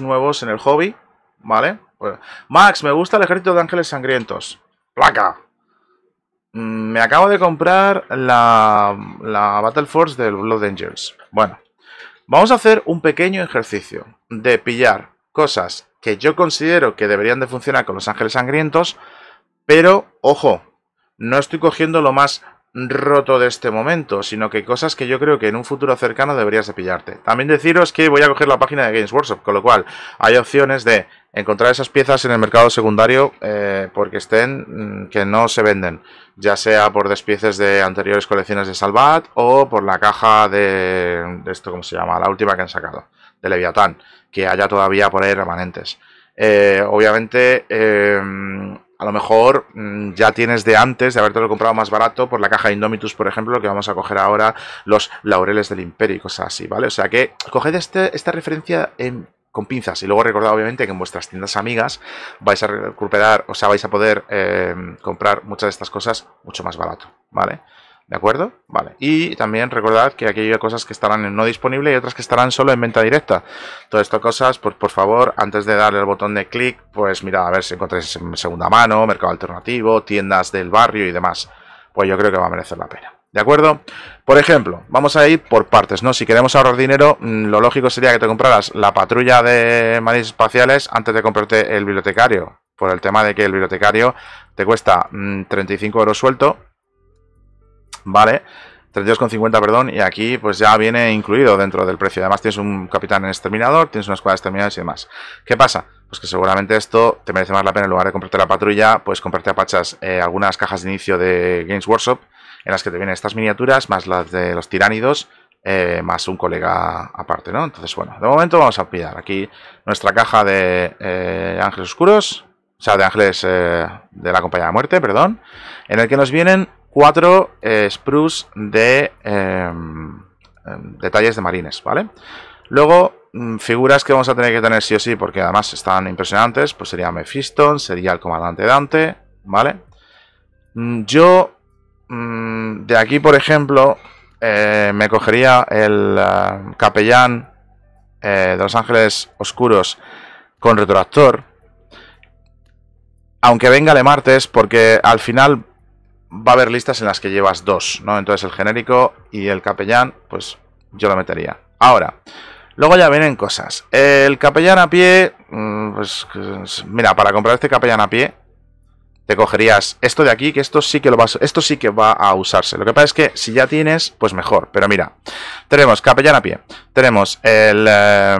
nuevos en el hobby, ¿vale? Pues, Max, me gusta el ejército de ángeles sangrientos. ¡Placa! Mm, me acabo de comprar la, la Battle Force del Blood Angels. Bueno, vamos a hacer un pequeño ejercicio de pillar cosas que yo considero que deberían de funcionar con los ángeles sangrientos, pero ojo, no estoy cogiendo lo más roto de este momento, sino que cosas que yo creo que en un futuro cercano deberías de pillarte. También deciros que voy a coger la página de Games Workshop, con lo cual hay opciones de encontrar esas piezas en el mercado secundario eh, porque estén mm, que no se venden, ya sea por despieces de anteriores colecciones de Salvat o por la caja de, esto, ¿cómo se llama? La última que han sacado, de Leviatán, que haya todavía por ahí remanentes. Eh, obviamente em, a lo mejor mm, ya tienes de antes de haberte lo comprado más barato por la caja de Indomitus, por ejemplo, que vamos a coger ahora los laureles del imperio y cosas así, ¿vale? O sea que coged este, esta referencia en con pinzas. Y luego recordad, obviamente, que en vuestras tiendas amigas vais a recuperar, o sea, vais a poder eh, comprar muchas de estas cosas mucho más barato, ¿vale? ¿De acuerdo? Vale. Y también recordad que aquí hay cosas que estarán en no disponible y otras que estarán solo en venta directa. Todas estas cosas, por favor, antes de darle el botón de clic, pues mirad a ver si encontráis en segunda mano, mercado alternativo, tiendas del barrio y demás. Pues yo creo que va a merecer la pena. ¿De acuerdo? Por ejemplo, vamos a ir por partes, ¿no? Si queremos ahorrar dinero, mm, lo lógico sería que te compraras la patrulla de marines espaciales antes de comprarte el bibliotecario. Por el tema de que el bibliotecario te cuesta 35 mm, euros suelto ¿vale? 32,50, perdón, y aquí pues ya viene incluido dentro del precio. Además tienes un capitán en exterminador, tienes unas cuadras exterminadas y demás. ¿Qué pasa? Pues que seguramente esto te merece más la pena en lugar de comprarte la patrulla, pues comprarte a Pachas eh, algunas cajas de inicio de Games Workshop en las que te vienen estas miniaturas, más las de los tiránidos, eh, más un colega aparte, ¿no? Entonces, bueno, de momento vamos a pillar aquí nuestra caja de eh, Ángeles Oscuros, o sea, de Ángeles de la Compañía de Muerte, perdón, en el que nos vienen cuatro eh, spruce de em, em, detalles de marines, ¿vale? Luego, mm, figuras que vamos a tener que tener sí o sí, porque además están impresionantes, pues sería Mephiston, sería el comandante Dante, ¿vale? Mm, yo, mm, de aquí, por ejemplo, eh, me cogería el eh, capellán de Los Ángeles Oscuros con retroactor. Aunque venga de martes, porque al final va a haber listas en las que llevas dos, ¿no? Entonces el genérico y el capellán, pues yo lo metería. Ahora, luego ya vienen cosas. El capellán a pie, mm, pues mira, para comprar este capellán a pie, te cogerías esto de aquí, que esto sí que lo vas, esto sí que va a usarse. Lo que pasa es que si ya tienes, pues mejor. Pero mira, tenemos capellán a pie, tenemos el, eh,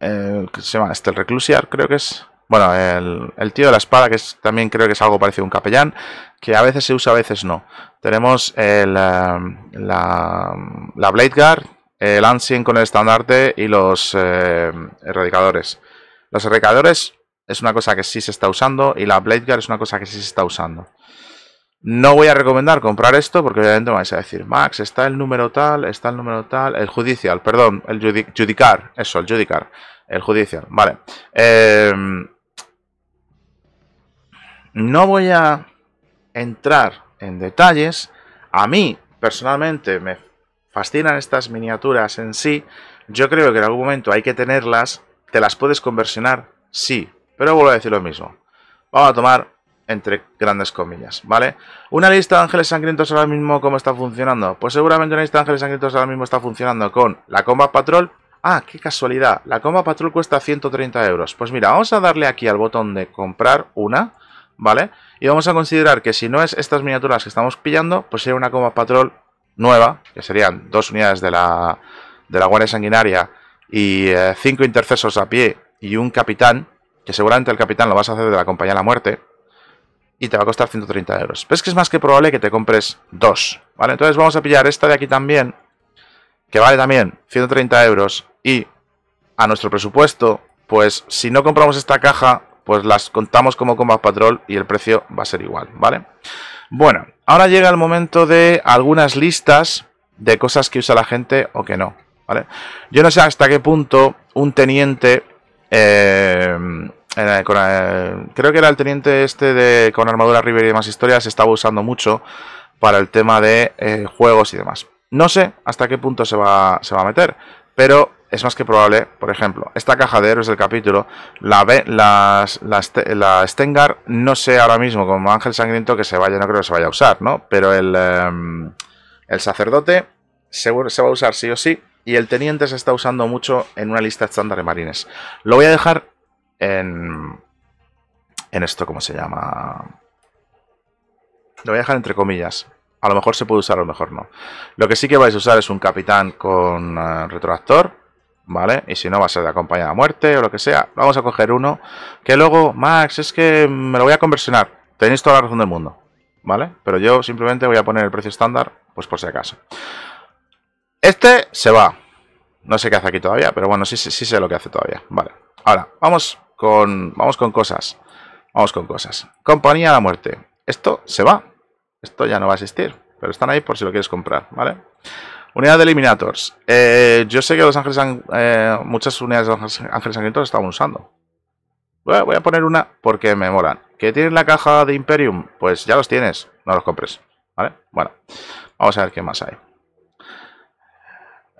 eh, ¿qué se llama? Este el reclusiar, creo que es. Bueno, el, tío de la espada, que también creo que es algo parecido a un capellán, que a veces se usa, a veces no. Tenemos eh, la, Blade Guard, el Ancien con el estandarte y los eh, erradicadores. Los erradicadores es una cosa que sí se está usando y la Blade Guard es una cosa que sí se está usando. No voy a recomendar comprar esto porque obviamente me vais a decir, Max, está el número tal, está el número tal, el judicial, perdón, el judicar, eso, el judicar, el judicial, vale. Eh, no voy a entrar en detalles. A mí, personalmente, me fascinan estas miniaturas en sí. Yo creo que en algún momento hay que tenerlas. ¿Te las puedes conversionar? Sí. Pero vuelvo a decir lo mismo. Vamos a tomar entre grandes comillas, ¿vale? Una lista de ángeles sangrientos ahora mismo, ¿cómo está funcionando? Pues seguramente una lista de ángeles sangrientos ahora mismo está funcionando con la Combat Patrol. Ah, qué casualidad, la Combat Patrol cuesta 130 euros. Pues mira, vamos a darle aquí al botón de comprar una ¿vale? Y vamos a considerar que si no es estas miniaturas que estamos pillando, pues sería una Combat Patrol nueva, que serían dos unidades de la, de la Guardia Sanguinaria y eh, cinco intercesos a pie y un capitán, que seguramente el capitán lo vas a hacer de la Compañía de la Muerte, y te va a costar 130 euros. Pero es que es más que probable que te compres dos, ¿vale? Entonces vamos a pillar esta de aquí también, que vale también 130 euros, y a nuestro presupuesto, pues si no compramos esta caja, pues las contamos como Combat Patrol y el precio va a ser igual, ¿vale? Bueno, ahora llega el momento de algunas listas de cosas que usa la gente o que no, ¿vale? Yo no sé hasta qué punto un teniente... Eh, eh, eh, creo que era el teniente este de con armadura River y demás historias, estaba usando mucho para el tema de juegos y demás. No sé hasta qué punto se va, se va a meter, pero es más que probable, por ejemplo, esta caja de héroes del capítulo, la, Stengar no sé ahora mismo como Ángel Sangriento que se vaya, no creo que se vaya a usar, ¿no? Pero el, em, el sacerdote seguro se va a usar sí o sí y el teniente se está usando mucho en una lista estándar de marines. Lo voy a dejar en, en esto, ¿cómo se llama? Lo voy a dejar entre comillas, a lo mejor se puede usar, a lo mejor no. Lo que sí que vais a usar es un capitán con eh, retroactor, ¿vale? Y si no va a ser de acompañada a muerte o lo que sea, vamos a coger uno que luego, Max, es que me lo voy a conversionar. Tenéis toda la razón del mundo, ¿vale? Pero yo simplemente voy a poner el precio estándar, pues por si acaso. Este se va. No sé qué hace aquí todavía, pero bueno, sí, sí, sé lo que hace todavía. Vale. Ahora, vamos con, vamos con cosas. Vamos con cosas. Compañía a la muerte. Esto se va. Esto ya no va a existir, pero están ahí por si lo quieres comprar, ¿vale? Unidad de Eliminators. Eh, yo sé que los Ángeles eh, muchas unidades de los Ángeles Sangrientos estaban usando. voy a poner una porque me molan. ¿Que tienen la caja de Imperium? Pues ya los tienes, no los compres. ¿Vale? Bueno, vamos a ver qué más hay.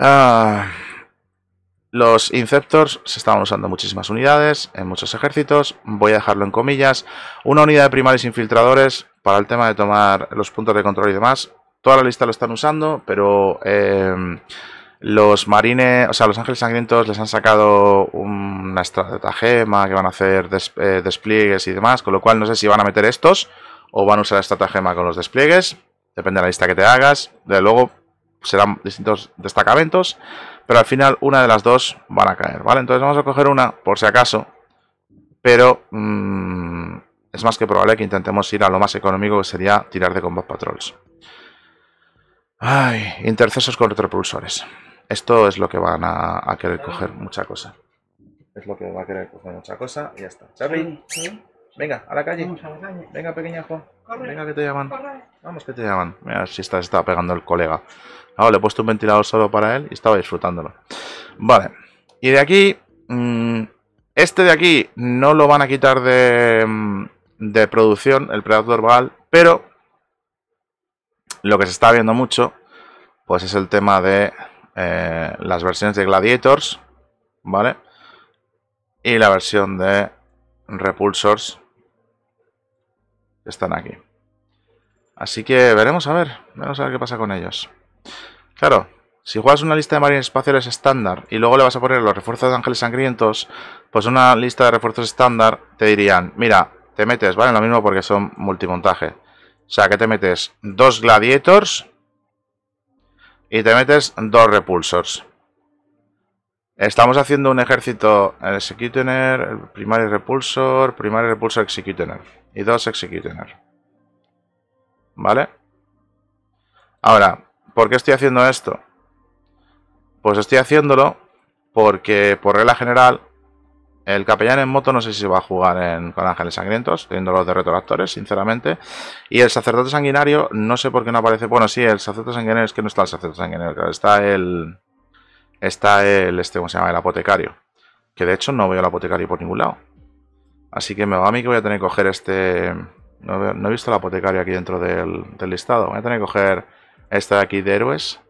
Ah, los Inceptors se estaban usando muchísimas unidades en muchos ejércitos. Voy a dejarlo en comillas. Una unidad de primarios infiltradores para el tema de tomar los puntos de control y demás. Toda la lista lo están usando, pero eh, los marines, o sea, los ángeles sangrientos les han sacado una estratagema que van a hacer eh, despliegues y demás, con lo cual no sé si van a meter estos o van a usar la estratagema con los despliegues. Depende de la lista que te hagas. De luego serán distintos destacamentos, pero al final una de las dos van a caer, ¿vale? Entonces vamos a coger una por si acaso, pero... Mm, es más que probable que intentemos ir a lo más económico que sería tirar de combos Patrols. Ay, intercesos con retropulsores. Esto es lo que van a, querer coger mucha cosa. Es lo que va a querer coger mucha cosa y ya está. Charlie, venga, a la calle. Venga, pequeña Venga, que te llaman. Vamos, que te llaman. Mira, si está, estaba pegando el colega. Ahora le he puesto un ventilador solo para él y estaba disfrutándolo. Vale. Y de aquí... Mm, este de aquí no lo van a quitar de, mm, de producción, el Predator Ball, pero lo que se está viendo mucho, pues es el tema de eh, las versiones de Gladiators, ¿vale? Y la versión de Repulsors están aquí. Así que veremos a ver, veremos a ver qué pasa con ellos. Claro, si juegas una lista de marines espaciales estándar y luego le vas a poner los refuerzos de ángeles sangrientos, pues una lista de refuerzos estándar te dirían, mira, te metes, ¿vale? Lo mismo porque son multimontaje. O sea, que te metes dos gladiators y te metes dos repulsors. Estamos haciendo un ejército el Executener, el primario repulsor, primario repulsor executioner y dos Executener. ¿Vale? Ahora, ¿por qué estoy haciendo esto? Pues estoy haciéndolo porque por regla general el capellán en moto no sé si se va a jugar con ángeles sangrientos, los de retroactores, sinceramente. Y el sacerdote sanguinario, no sé por qué no aparece. Bueno, sí, el sacerdote sanguinario es que no está el sacerdote sanguinario, está el. Está el, este, ¿cómo se llama? El apotecario. Que de hecho no veo al apotecario por ningún lado. Así que me va a mí que voy a tener que coger este. No, he visto el apotecario aquí dentro del, listado. Voy a tener que coger este de aquí de héroes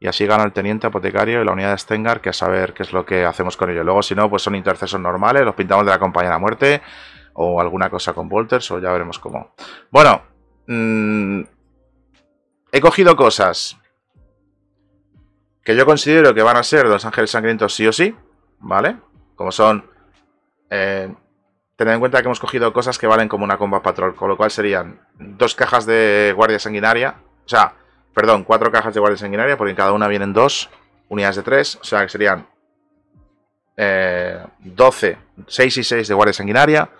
y así gana el teniente apotecario y la unidad de Stengar, que a saber qué es lo que hacemos con ello. Luego, si no, pues son intercesos normales, los pintamos de la compañía la muerte, o alguna cosa con Volters, o ya veremos cómo. Bueno, mm, he cogido cosas que yo considero que van a ser los ángeles sangrientos sí o sí, ¿vale? Como son... Eh, tened en cuenta que hemos cogido cosas que valen como una comba patrol, con lo cual serían dos cajas de guardia sanguinaria, o sea, Perdón, cuatro cajas de guardia sanguinaria, porque en cada una vienen dos unidades de tres. O sea que serían eh, 12, 6 y 6 de guardia sanguinaria.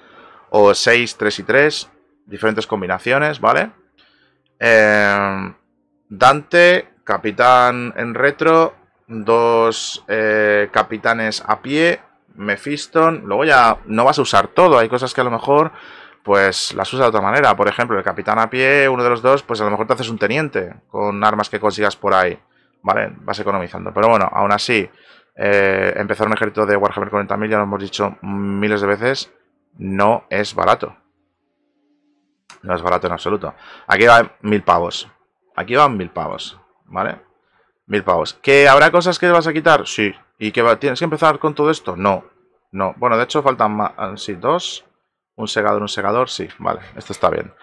O 6, 3 y 3. Diferentes combinaciones, ¿vale? Eh, Dante, capitán en retro. Dos eh, capitanes a pie. Mephiston. Luego ya no vas a usar todo. Hay cosas que a lo mejor pues las usa de otra manera. Por ejemplo, el capitán a pie, uno de los dos, pues a lo mejor te haces un teniente con armas que consigas por ahí. ¿Vale? Vas economizando. Pero bueno, aún así, eh, empezar un ejército de Warhammer 40.000, ya lo hemos dicho miles de veces, no es barato. No es barato en absoluto. Aquí van mil pavos. Aquí van mil pavos. ¿Vale? Mil pavos. ¿Que habrá cosas que vas a quitar? Sí. ¿Y que tienes que empezar con todo esto? No. No. Bueno, de hecho faltan más... Ah, sí, dos. Un segador, un segador, sí, vale, esto está bien.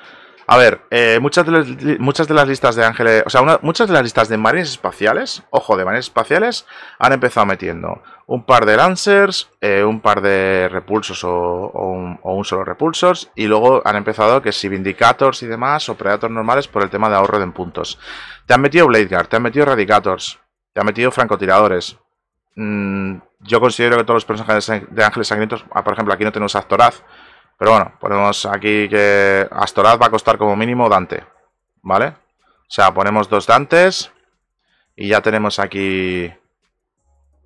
A ver, eh, muchas, de las, muchas de las listas de ángeles, o sea, muchas de las listas de marines espaciales, ojo, de marines espaciales, han empezado metiendo un par de lancers, eh, un par de repulsos o, un, solo repulsors, y luego han empezado que si vindicators y demás, o predators normales por el tema de ahorro de puntos. Te han metido guard te han metido Radicators, te han metido francotiradores. Mm, yo considero que todos los personajes de ángeles sangrientos, ah, por ejemplo, aquí no tenemos Actoraz, pero bueno, ponemos aquí que Astoraz va a costar como mínimo Dante, ¿vale? O sea, ponemos dos Dantes y ya tenemos aquí...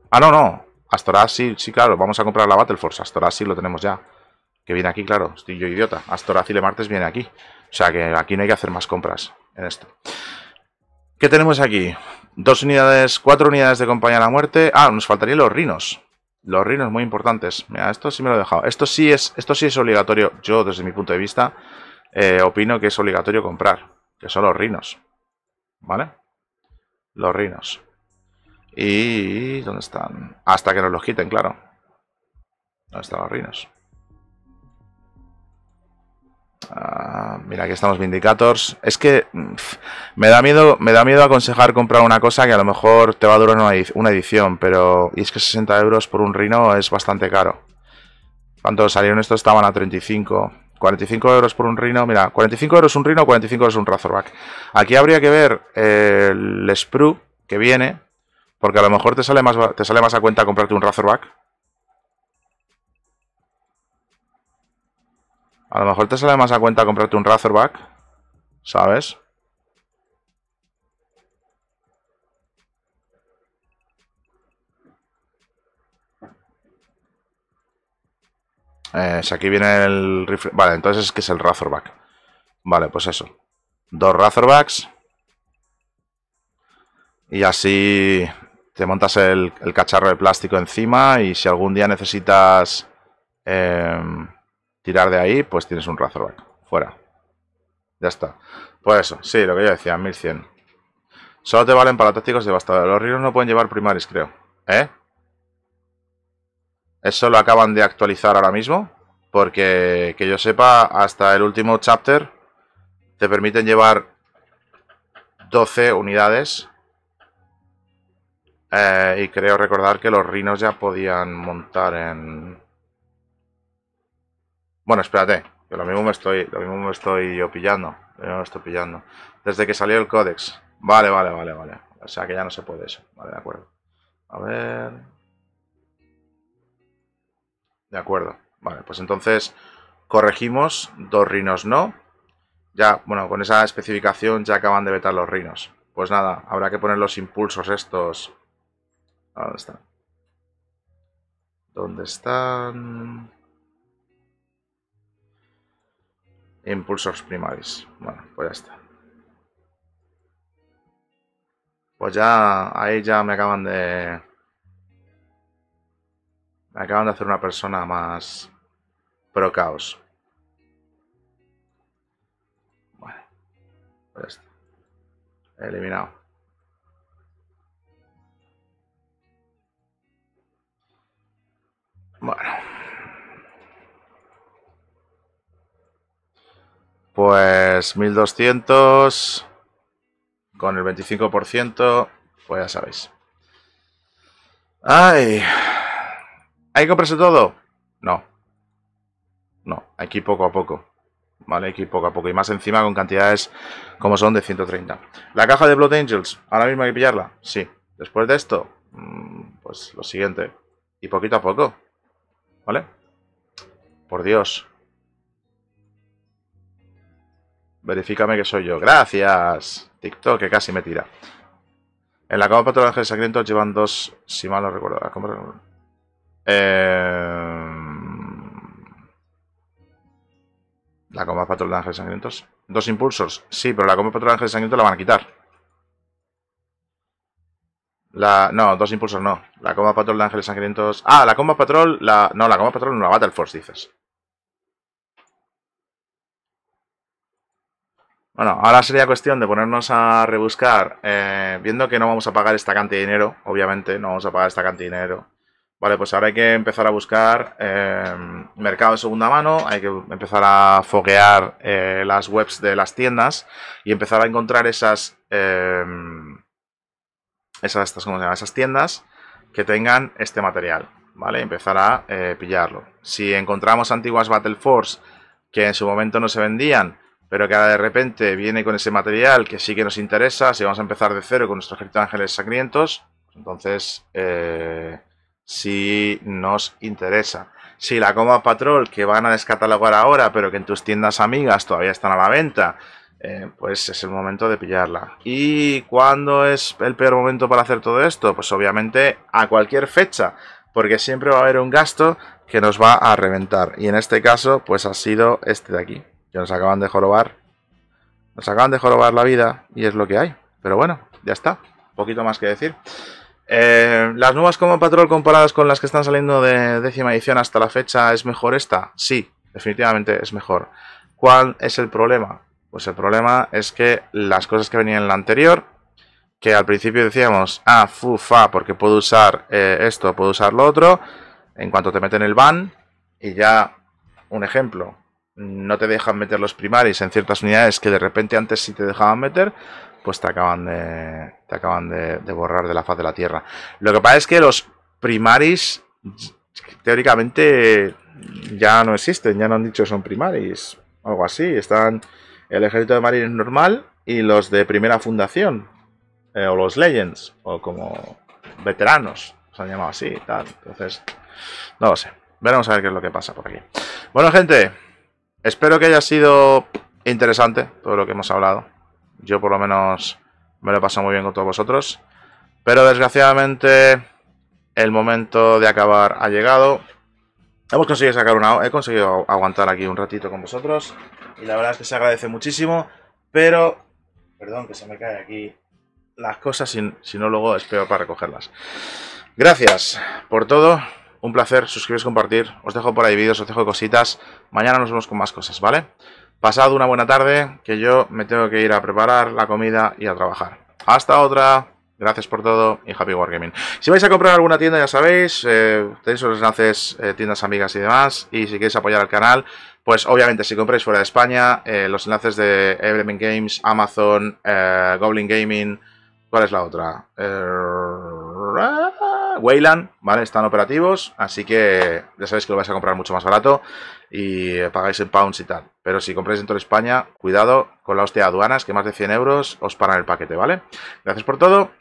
Ah, no, no. Astoraz sí, sí, claro, vamos a comprar la Battleforce. Astoraz sí lo tenemos ya. Que viene aquí, claro, estoy yo idiota. Astoraz y martes viene aquí. O sea que aquí no hay que hacer más compras en esto. ¿Qué tenemos aquí? Dos unidades, cuatro unidades de compañía de la muerte. Ah, nos faltarían los rinos. Los rinos, muy importantes. Mira, esto sí me lo he dejado. Esto sí es, esto sí es obligatorio. Yo, desde mi punto de vista, eh, opino que es obligatorio comprar. Que son los rinos. ¿Vale? Los rinos. ¿Y dónde están? Hasta que nos los quiten, claro. ¿Dónde están los rinos? Ah, mira, aquí estamos Vindicators. Es que me da miedo me da miedo aconsejar comprar una cosa que a lo mejor te va a durar una, edición, pero y es que 60 euros por un rino es bastante caro. Cuando salieron estos estaban a 35. 45 euros por un rino, mira, 45 euros un rino, 45 euros un Razorback. Aquí habría que ver el sprue que viene, porque a lo mejor te sale más, te sale más a cuenta comprarte un Razorback A lo mejor te sale más a cuenta comprarte un Razorback, ¿sabes? Eh, si aquí viene el rifle... Vale, entonces es que es el Razorback. Vale, pues eso. Dos Razorbacks. Y así te montas el, el cacharro de plástico encima y si algún día necesitas... Eh, tirar de ahí, pues tienes un Razorback. Fuera. Ya está. pues eso, sí, lo que yo decía, 1100. Solo te valen para tácticos devastadores. Los rinos no pueden llevar primaris, creo. ¿Eh? Eso lo acaban de actualizar ahora mismo. Porque, que yo sepa, hasta el último chapter te permiten llevar 12 unidades. Eh, y creo recordar que los rinos ya podían montar en... Bueno, espérate, que lo mismo me estoy, lo mismo estoy yo pillando. Lo me estoy pillando. Desde que salió el códex. Vale, vale, vale, vale. O sea que ya no se puede eso. Vale, de acuerdo. A ver. De acuerdo. Vale, pues entonces corregimos dos rinos no. Ya, bueno, con esa especificación ya acaban de vetar los rinos. Pues nada, habrá que poner los impulsos estos. ¿Dónde están? ¿Dónde están? impulsos primarios. Bueno, pues ya está. Pues ya, ahí ya me acaban de... Me acaban de hacer una persona más pro caos. Bueno, pues ya está. Eliminado. Bueno. Pues 1200 con el 25%, pues ya sabéis. Ay, ¿hay que comprarse todo? No, no, aquí poco a poco. ¿Vale? Aquí poco a poco. Y más encima con cantidades como son de 130. La caja de Blood Angels, ¿ahora mismo hay que pillarla? Sí. Después de esto, mm, pues lo siguiente. Y poquito a poco. ¿Vale? Por Dios. Verifícame que soy yo. Gracias. TikTok, que casi me tira. En la copa patrón de sangrientos llevan dos, si mal no recuerdo. Ah, eh, ¿La coma patrón de ángeles sangrientos? ¿Dos impulsos? Sí, pero la coma patrón de ángeles sangrientos la van a quitar. La... No, dos impulsos no. La coma patrol de ángeles sangrientos... Ah, la coma patrol... La... No, la coma patrol no, la Battle Force, dices. Bueno, ahora sería cuestión de ponernos a rebuscar, eh, viendo que no vamos a pagar esta cantidad de dinero, obviamente, no vamos a pagar esta cantidad de dinero. Vale, pues ahora hay que empezar a buscar em, mercado de segunda mano, hay que empezar a foguear eh, las webs de las tiendas y empezar a encontrar esas, em, esas, ¿cómo se llama? esas tiendas que tengan este material, ¿vale? Empezar a eh, pillarlo. Si encontramos antiguas Battle Force que en su momento no se vendían pero que ahora de repente viene con ese material que sí que nos interesa, si vamos a empezar de cero con nuestro ejército ángeles sangrientos, entonces eh, sí nos interesa. Si la Coma Patrol, que van a descatalogar ahora, pero que en tus tiendas amigas todavía están a la venta, eh, pues es el momento de pillarla. ¿Y cuándo es el peor momento para hacer todo esto? Pues obviamente a cualquier fecha, porque siempre va a haber un gasto que nos va a reventar. Y en este caso, pues ha sido este de aquí que nos acaban de jorobar. Nos acaban de jorobar la vida y es lo que hay. Pero bueno, ya está. Poquito más que decir. Eh, ¿Las nuevas como Patrol comparadas con las que están saliendo de décima edición hasta la fecha es mejor esta? Sí, definitivamente es mejor. ¿Cuál es el problema? Pues el problema es que las cosas que venían en la anterior, que al principio decíamos, ah, fufa, porque puedo usar eh, esto, puedo usar lo otro, en cuanto te meten el ban, y ya, un ejemplo, no te dejan meter los primaris en ciertas unidades que de repente antes sí te dejaban meter, pues te acaban de, te acaban de, borrar de la faz de la Tierra. Lo que pasa es que los primaris teóricamente ya no existen, ya no han dicho son primaris, algo así, están el ejército de marines normal y los de primera fundación, eh, o los legends, o como veteranos, se han llamado así, tal, entonces, no lo sé, veremos a ver qué es lo que pasa por aquí. Bueno gente, Espero que haya sido interesante todo lo que hemos hablado. Yo por lo menos me lo he pasado muy bien con todos vosotros. Pero desgraciadamente el momento de acabar ha llegado. Hemos conseguido sacar una... He conseguido aguantar aquí un ratito con vosotros. Y la verdad es que se agradece muchísimo. Pero... Perdón que se me caen aquí las cosas, si, no luego espero para recogerlas. Gracias por todo. Un placer, suscribiros, compartir. Os dejo por ahí vídeos, os dejo cositas. Mañana nos vemos con más cosas, ¿vale? Pasad una buena tarde, que yo me tengo que ir a preparar la comida y a trabajar. Hasta otra. Gracias por todo y Happy Wargaming. Si vais a comprar alguna tienda, ya sabéis, eh, tenéis los enlaces, eh, tiendas amigas y demás. Y si queréis apoyar al canal, pues obviamente si compráis fuera de España, eh, los enlaces de Evelyn Games, Amazon, Goblin Gaming, ¿cuál es la otra? Wayland, ¿vale? Están operativos, así que ya sabéis que lo vais a comprar mucho más barato y pagáis en pounds y tal. Pero si compráis en toda España, cuidado con la hostia de aduanas, que más de 100 euros os paran el paquete, ¿vale? Gracias por todo